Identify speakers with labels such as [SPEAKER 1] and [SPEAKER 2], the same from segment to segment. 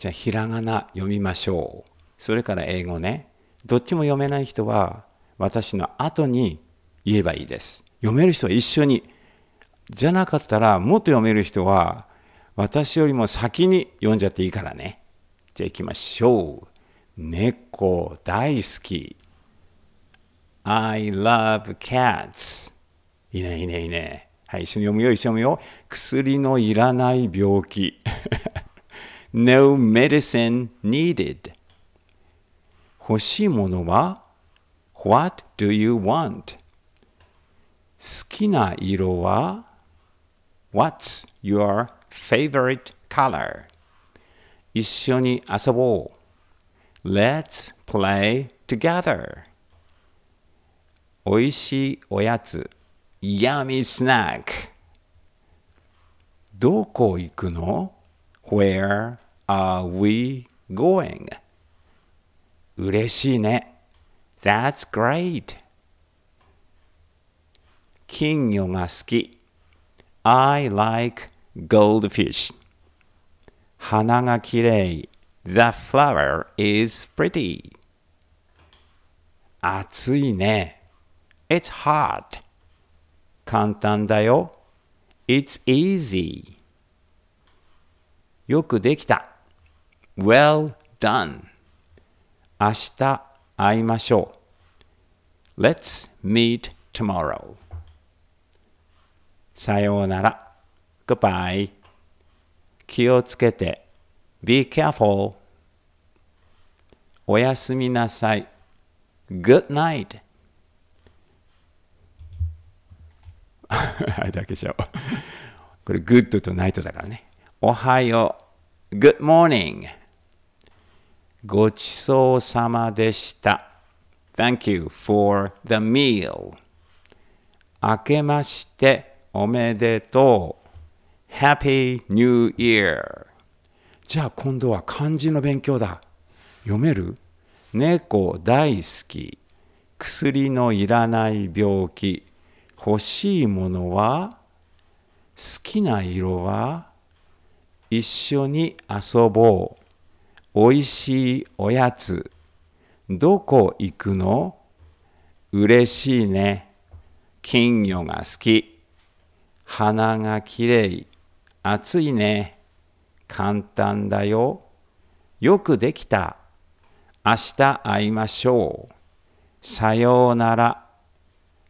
[SPEAKER 1] じゃあひらがな読みましょうそれから英語ねどっちも読めない人は私の後に言えばいいです読める人は一緒にじゃなかったらもっと読める人は私よりも先に読んじゃっていいからねじゃあ行きましょう猫大好き I love cats いいねいいねいいねはい一緒に読むよ一緒に読むよ薬のいらない病気 No medicine needed. 欲しいものは What do you want? 好きな色は What's your favorite color? 一緒に遊ぼう。Let's play together. おいしいおやつ。Yummy snack. どこ行くの Where are we going? 嬉しいね。That's great. 金魚が好き。I like goldfish. 花がきれい。The flower is pretty. 暑いね。It's hot. 簡単だよ。It's easy. よくできた。Well done. 明日会いましょう。Let's meet tomorrow. さようなら。Goodbye. 気をつけて。Be careful. おやすみなさい。Good night. あれだけじゃ。これ、good と night だからね。おはよう。Good morning. ごちそうさまでした。Thank you for the meal. 明けましておめでとう。Happy New Year. じゃあ今度は漢字の勉強だ。読める猫大好き。薬のいらない病気。欲しいものは好きな色は一緒に遊ぼう。おいしいおやつ。どこ行くの嬉しいね。金魚が好き。花がきれい。暑いね。簡単だよ。よくできた。明日会いましょう。さようなら。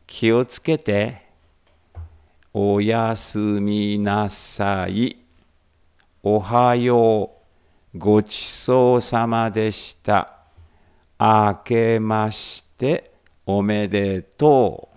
[SPEAKER 1] 気をつけて。おやすみなさい。おはよう、ごちそうさまでした。あけましておめでとう。